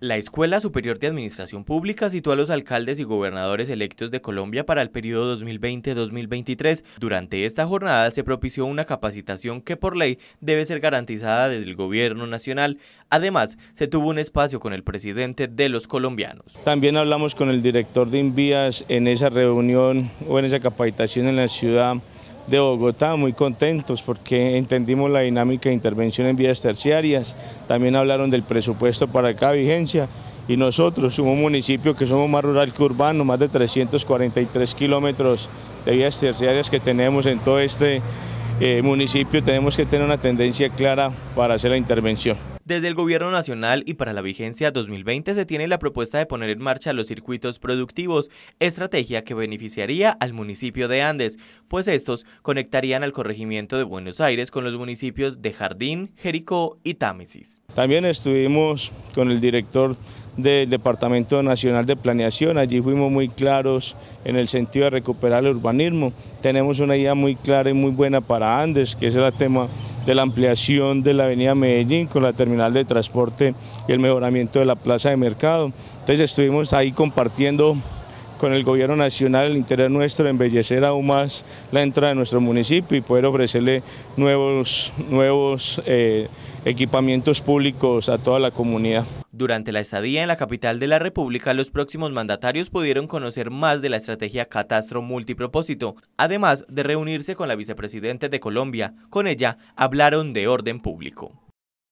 La Escuela Superior de Administración Pública sitúa a los alcaldes y gobernadores electos de Colombia para el periodo 2020-2023. Durante esta jornada se propició una capacitación que por ley debe ser garantizada desde el gobierno nacional. Además, se tuvo un espacio con el presidente de los colombianos. También hablamos con el director de Invías en esa reunión o en esa capacitación en la ciudad de Bogotá, muy contentos porque entendimos la dinámica de intervención en vías terciarias, también hablaron del presupuesto para cada vigencia y nosotros, un municipio que somos más rural que urbano, más de 343 kilómetros de vías terciarias que tenemos en todo este eh, municipio, tenemos que tener una tendencia clara para hacer la intervención. Desde el Gobierno Nacional y para la vigencia 2020 se tiene la propuesta de poner en marcha los circuitos productivos, estrategia que beneficiaría al municipio de Andes, pues estos conectarían al corregimiento de Buenos Aires con los municipios de Jardín, Jericó y Támesis. También estuvimos con el director del Departamento Nacional de Planeación. Allí fuimos muy claros en el sentido de recuperar el urbanismo. Tenemos una idea muy clara y muy buena para Andes, que es el tema de la ampliación de la avenida Medellín con la terminal de transporte y el mejoramiento de la plaza de mercado. Entonces estuvimos ahí compartiendo con el gobierno nacional el interés nuestro embellecer aún más la entrada de nuestro municipio y poder ofrecerle nuevos, nuevos eh, equipamientos públicos a toda la comunidad. Durante la estadía en la capital de la República, los próximos mandatarios pudieron conocer más de la estrategia Catastro Multipropósito, además de reunirse con la vicepresidenta de Colombia. Con ella hablaron de orden público.